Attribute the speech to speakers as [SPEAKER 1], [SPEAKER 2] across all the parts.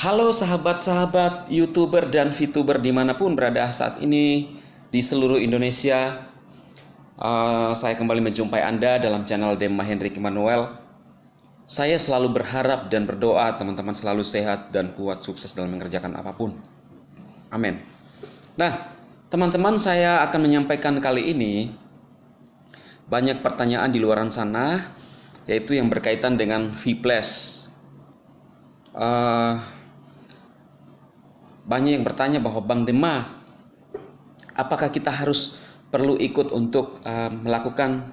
[SPEAKER 1] Halo sahabat-sahabat youtuber dan vtuber dimanapun berada saat ini di seluruh Indonesia. Uh, saya kembali menjumpai Anda dalam channel Dema Hendrik Emanuel. Saya selalu berharap dan berdoa teman-teman selalu sehat dan kuat sukses dalam mengerjakan apapun. Amin. Nah, teman-teman saya akan menyampaikan kali ini banyak pertanyaan di luaran sana yaitu yang berkaitan dengan V+. Uh, banyak yang bertanya bahwa Bang Dema, apakah kita harus perlu ikut untuk uh, melakukan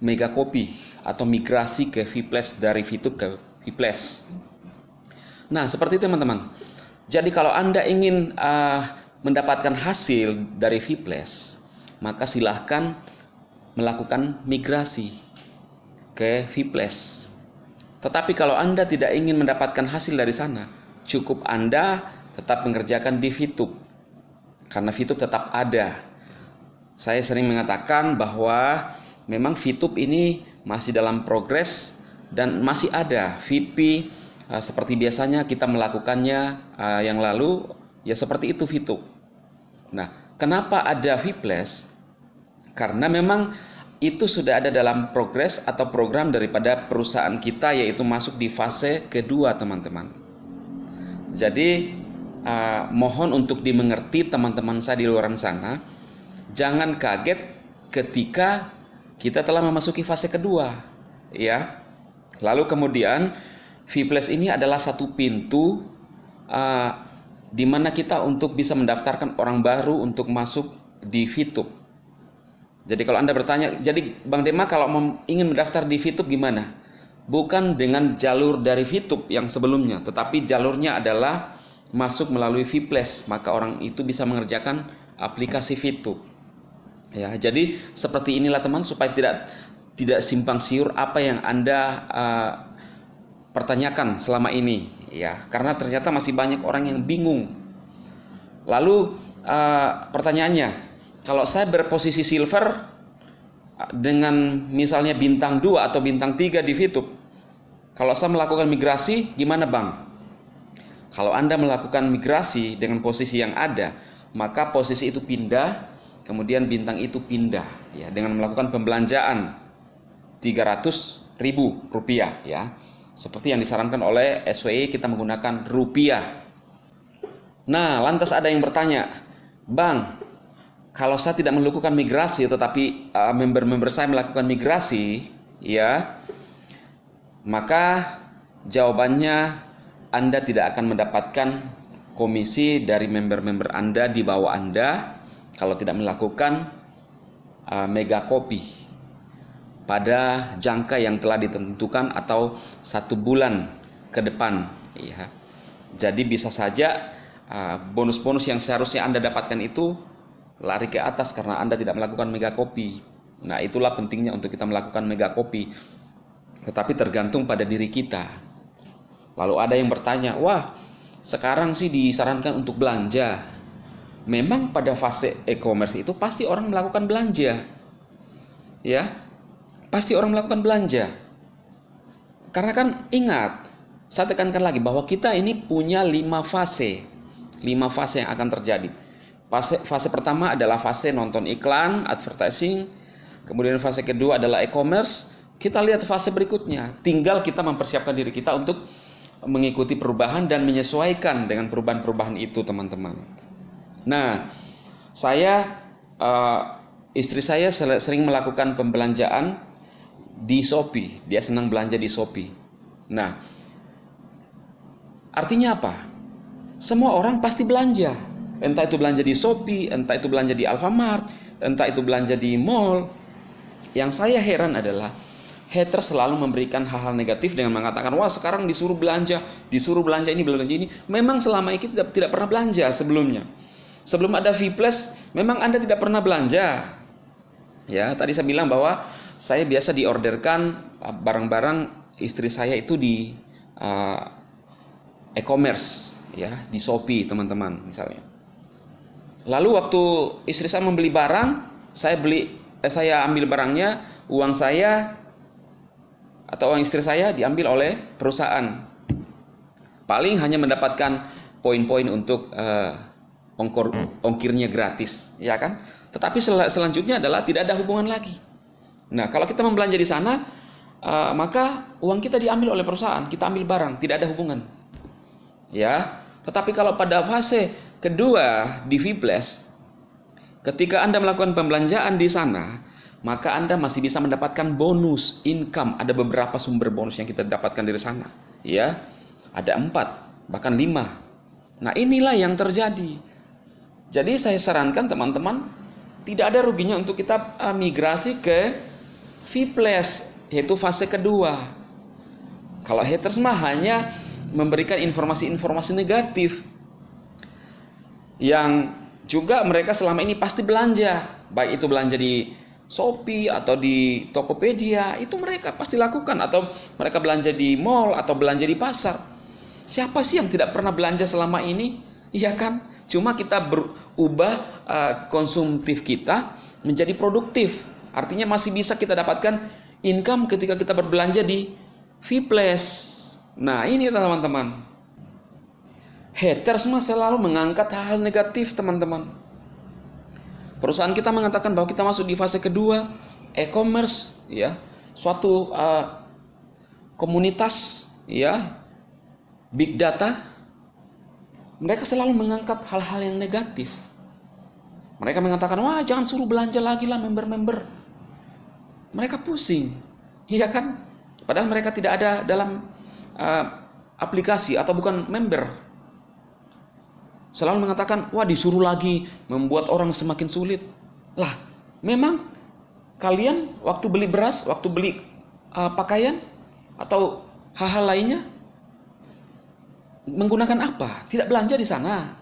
[SPEAKER 1] mega copy atau migrasi ke VPlus dari VTube ke VPlus? Nah, seperti itu teman-teman. Jadi kalau Anda ingin uh, mendapatkan hasil dari VPlus, maka silahkan melakukan migrasi ke VPlus. Tetapi kalau Anda tidak ingin mendapatkan hasil dari sana, cukup Anda tetap mengerjakan di fitup karena fitup tetap ada. Saya sering mengatakan bahwa memang fitup ini masih dalam progres dan masih ada VP eh, seperti biasanya kita melakukannya eh, yang lalu ya seperti itu fitup Nah, kenapa ada plus Karena memang itu sudah ada dalam progres atau program daripada perusahaan kita yaitu masuk di fase kedua teman-teman. Jadi uh, mohon untuk dimengerti teman-teman saya di luar sana, jangan kaget ketika kita telah memasuki fase kedua, ya. Lalu kemudian V+ Plus ini adalah satu pintu uh, di mana kita untuk bisa mendaftarkan orang baru untuk masuk di Fitup Jadi kalau Anda bertanya, jadi Bang Dema kalau ingin mendaftar di Fitup gimana? Bukan dengan jalur dari Fitup yang sebelumnya, tetapi jalurnya adalah masuk melalui VPlace, maka orang itu bisa mengerjakan aplikasi VTube. Ya, jadi seperti inilah teman supaya tidak tidak simpang siur apa yang Anda uh, pertanyakan selama ini ya, karena ternyata masih banyak orang yang bingung. Lalu uh, pertanyaannya, kalau saya berposisi silver dengan misalnya bintang 2 atau bintang 3 di VTube, kalau saya melakukan migrasi gimana, Bang? Kalau Anda melakukan migrasi dengan posisi yang ada, maka posisi itu pindah, kemudian bintang itu pindah ya dengan melakukan pembelanjaan rp ribu rupiah ya. Seperti yang disarankan oleh SWI kita menggunakan rupiah. Nah, lantas ada yang bertanya, "Bang, kalau saya tidak melakukan migrasi tetapi e, member-member member -member saya melakukan migrasi, ya, maka jawabannya anda tidak akan mendapatkan komisi dari member-member Anda di bawah Anda kalau tidak melakukan uh, mega copy pada jangka yang telah ditentukan atau satu bulan ke depan. Ya. Jadi bisa saja e, bonus-bonus uh, yang seharusnya Anda dapatkan itu lari ke atas karena Anda tidak melakukan mega copy. Nah itulah pentingnya untuk kita melakukan mega copy. Tetapi tergantung pada diri kita Lalu ada yang bertanya, "Wah, sekarang sih disarankan untuk belanja." Memang pada fase e-commerce itu pasti orang melakukan belanja. Ya. Pasti orang melakukan belanja. Karena kan ingat, saya tekankan lagi bahwa kita ini punya lima fase. Lima fase yang akan terjadi. Fase, fase pertama adalah fase nonton iklan, advertising. Kemudian fase kedua adalah e-commerce. Kita lihat fase berikutnya. Tinggal kita mempersiapkan diri kita untuk mengikuti perubahan dan menyesuaikan dengan perubahan-perubahan itu, teman-teman. Nah, saya uh, istri saya sering melakukan pembelanjaan di Shopee. Dia senang belanja di Shopee. Nah, artinya apa? Semua orang pasti belanja. Entah itu belanja di Shopee, entah itu belanja di Alfamart, entah itu belanja di mall. Yang saya heran adalah haters selalu memberikan hal-hal negatif dengan mengatakan wah sekarang disuruh belanja, disuruh belanja ini belanja ini. Memang selama ini tidak tidak pernah belanja sebelumnya. Sebelum ada V Plus, memang Anda tidak pernah belanja. Ya, tadi saya bilang bahwa saya biasa diorderkan ah, barang-barang istri saya itu di uh, e-commerce ya, di Shopee teman-teman misalnya. Lalu waktu istri saya membeli barang, saya beli eh, saya ambil barangnya, uang saya atau uang istri saya diambil oleh perusahaan. Paling hanya mendapatkan poin-poin untuk uh, eh, ongkor, ongkirnya gratis, ya kan? Tetapi sel selanjutnya adalah tidak ada hubungan lagi. Nah, kalau kita membelanja di sana, uh, maka uang kita diambil oleh perusahaan, kita ambil barang, tidak ada hubungan. Ya, tetapi kalau pada fase kedua di Vplus, ketika Anda melakukan pembelanjaan di sana, maka Anda masih bisa mendapatkan bonus income. Ada beberapa sumber bonus yang kita dapatkan dari sana, ya. Ada empat, bahkan lima. Nah, inilah yang terjadi. Jadi saya sarankan teman-teman, tidak ada ruginya untuk kita eh, migrasi ke Plus, yaitu fase kedua. Kalau haters mah hanya memberikan informasi-informasi negatif yang juga mereka selama ini pasti belanja, baik itu belanja di Shopee atau di Tokopedia itu mereka pasti lakukan atau mereka belanja di mall atau belanja di pasar. Siapa sih yang tidak pernah belanja selama ini? Iya kan? Cuma kita berubah uh, konsumtif kita menjadi produktif. Artinya masih bisa kita dapatkan income ketika kita berbelanja di Vplus Nah, ini teman-teman. Haters mah selalu mengangkat hal-hal negatif, teman-teman Perusahaan kita mengatakan bahwa kita masuk di fase kedua e-commerce ya, suatu uh, komunitas ya big data mereka selalu mengangkat hal-hal yang negatif. Mereka mengatakan, "Wah, jangan suruh belanja lagi lah member-member." Mereka pusing. Iya kan? Padahal mereka tidak ada dalam uh, aplikasi atau bukan member Selalu mengatakan, wah disuruh lagi, membuat orang semakin sulit. Lah, memang kalian waktu beli beras, waktu beli uh, pakaian, atau hal-hal lainnya, menggunakan apa? Tidak belanja di sana.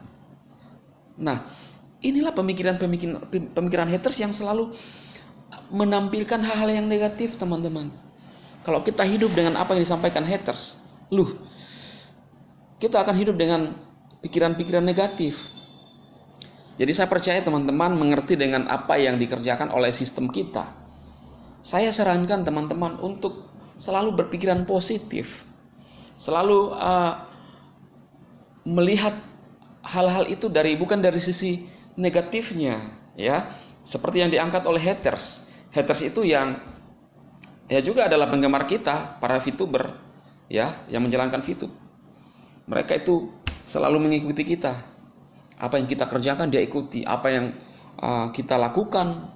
[SPEAKER 1] Nah, inilah pemikiran-pemikiran pemikiran haters yang selalu menampilkan hal-hal yang negatif, teman-teman. Kalau kita hidup dengan apa yang disampaikan haters, loh, kita akan hidup dengan pikiran-pikiran negatif. Jadi saya percaya teman-teman mengerti dengan apa yang dikerjakan oleh sistem kita. Saya sarankan teman-teman untuk selalu berpikiran positif. Selalu uh, melihat hal-hal itu dari bukan dari sisi negatifnya, ya. Seperti yang diangkat oleh haters. Haters itu yang ya juga adalah penggemar kita, para VTuber ya, yang menjalankan vTuber. Mereka itu selalu mengikuti kita. Apa yang kita kerjakan dia ikuti, apa yang uh, kita lakukan,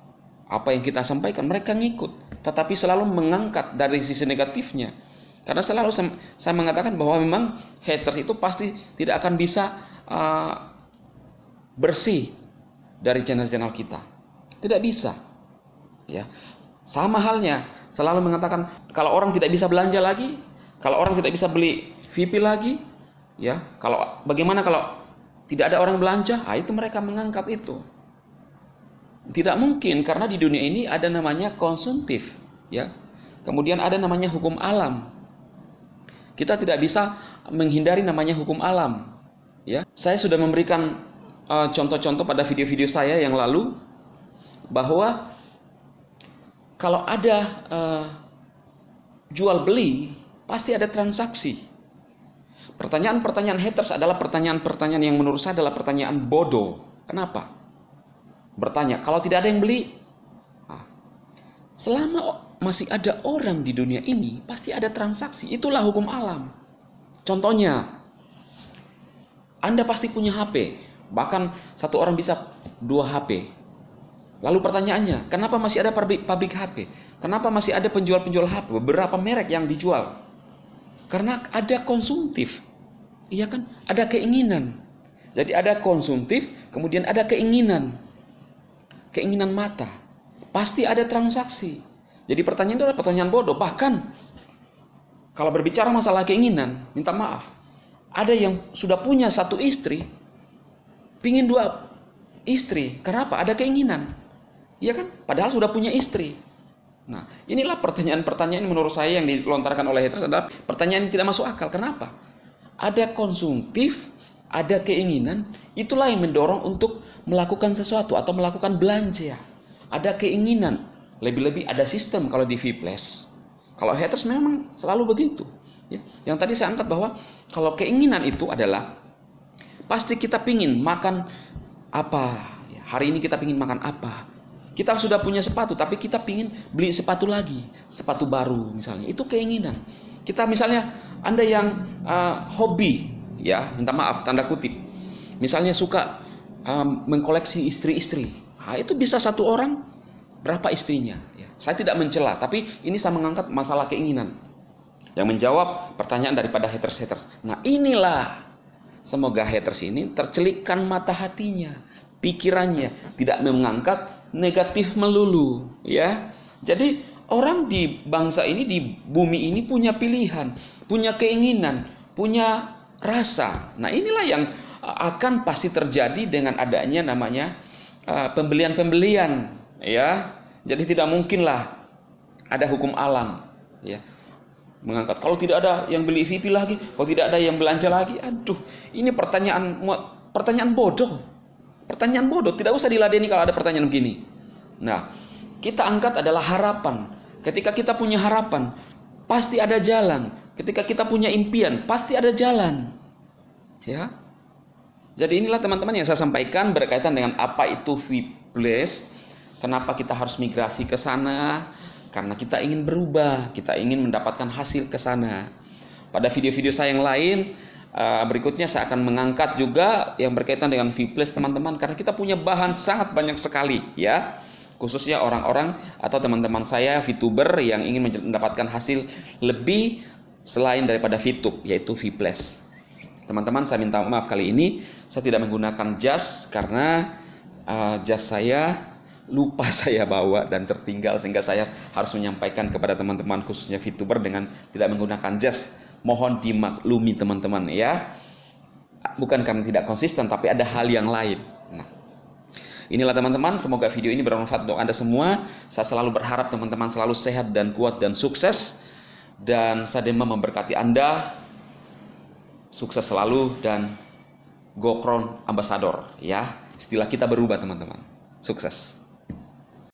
[SPEAKER 1] apa yang kita sampaikan mereka ngikut, tetapi selalu mengangkat dari sisi negatifnya. Karena selalu saya, mengatakan bahwa memang hater itu pasti tidak akan bisa uh, bersih dari channel-channel kita. Tidak bisa. Ya. Sama halnya selalu mengatakan kalau orang tidak bisa belanja lagi, kalau orang tidak bisa beli VIP lagi, Ya, kalau bagaimana kalau tidak ada orang belanja? Ah, itu mereka mengangkat itu. Tidak mungkin karena di dunia ini ada namanya konsumtif, ya. Kemudian ada namanya hukum alam. Kita tidak bisa menghindari namanya hukum alam. Ya, saya sudah memberikan contoh eh, contoh-contoh pada video-video saya yang lalu bahwa kalau ada uh, jual beli pasti ada transaksi. Pertanyaan-pertanyaan haters adalah pertanyaan-pertanyaan yang menurut saya adalah pertanyaan bodoh. Kenapa? Bertanya, kalau tidak ada yang beli, nah, selama masih ada orang di dunia ini, pasti ada transaksi. Itulah hukum alam. Contohnya, Anda pasti punya HP. Bahkan satu orang bisa dua HP. Lalu pertanyaannya, kenapa masih ada pabrik, pabrik HP? Kenapa masih ada penjual-penjual HP? Beberapa merek yang dijual. Karena ada konsumtif. Iya kan? Ada keinginan. Jadi ada konsumtif, kemudian ada keinginan. Keinginan mata. Pasti ada transaksi. Jadi pertanyaan itu adalah pertanyaan bodoh. Bahkan kalau berbicara masalah keinginan, minta maaf. Ada yang sudah punya satu istri, pingin dua istri. Kenapa? Ada keinginan. Iya kan? Padahal sudah punya istri. Nah, inilah pertanyaan-pertanyaan menurut saya yang dilontarkan oleh haters adalah pertanyaan yang tidak masuk akal. Kenapa? ada konsumtif, ada keinginan, itulah yang mendorong untuk melakukan sesuatu atau melakukan belanja. Ada keinginan, lebih-lebih ada sistem kalau di Vplus. Kalau haters memang selalu begitu. Ya. Yang tadi saya angkat bahwa kalau keinginan itu adalah pasti kita pingin makan apa. Ya, hari ini kita pingin makan apa. Kita sudah punya sepatu, tapi kita pingin beli sepatu lagi, sepatu baru misalnya. Itu keinginan. Kita misalnya Anda yang uh, hobi ya, minta maaf tanda kutip. Misalnya suka um, mengkoleksi istri-istri. Nah, itu bisa satu orang berapa istrinya ya. Saya tidak mencela, tapi ini saya mengangkat masalah keinginan. Yang menjawab pertanyaan daripada haters-haters. Nah, inilah semoga haters ini tercelikkan mata hatinya, pikirannya tidak mengangkat negatif melulu ya. Jadi orang di bangsa ini di bumi ini punya pilihan, punya keinginan, punya rasa. Nah, inilah yang eh, akan pasti terjadi dengan adanya namanya eh, pembelian-pembelian, ya. Jadi tidak mungkinlah ada hukum alam, ya mengangkat. Kalau tidak ada yang beli VIP lagi, kalau tidak ada yang belanja lagi, aduh, ini pertanyaan pertanyaan bodoh. Pertanyaan bodoh, tidak usah diladeni kalau ada pertanyaan begini. Nah, kita angkat adalah harapan. Ketika kita punya harapan, pasti ada jalan. Ketika kita punya impian, pasti ada jalan. Ya. Jadi inilah teman-teman yang saya sampaikan berkaitan dengan apa itu V-Place. kenapa kita harus migrasi ke sana, karena kita ingin berubah, kita ingin mendapatkan hasil ke sana. Pada video-video saya yang lain, eh, berikutnya saya akan mengangkat juga yang berkaitan dengan V-Place teman-teman karena kita punya bahan sangat banyak sekali ya khususnya orang-orang atau teman-teman saya VTuber yang ingin mendapatkan hasil lebih selain daripada VTube yaitu V+. Teman-teman saya minta maaf kali ini saya tidak menggunakan jas karena uh, jas saya lupa saya bawa dan tertinggal sehingga saya harus menyampaikan kepada teman-teman khususnya VTuber dengan tidak menggunakan jas. Mohon dimaklumi teman-teman ya. Bukan karena tidak konsisten tapi ada hal yang lain Inilah teman-teman, semoga video ini bermanfaat untuk Anda semua. Saya selalu berharap teman-teman selalu sehat dan kuat dan sukses. Dan saya demam memberkati Anda. Sukses selalu dan Go Crown Ambassador ya. Istilah kita berubah teman-teman. Sukses.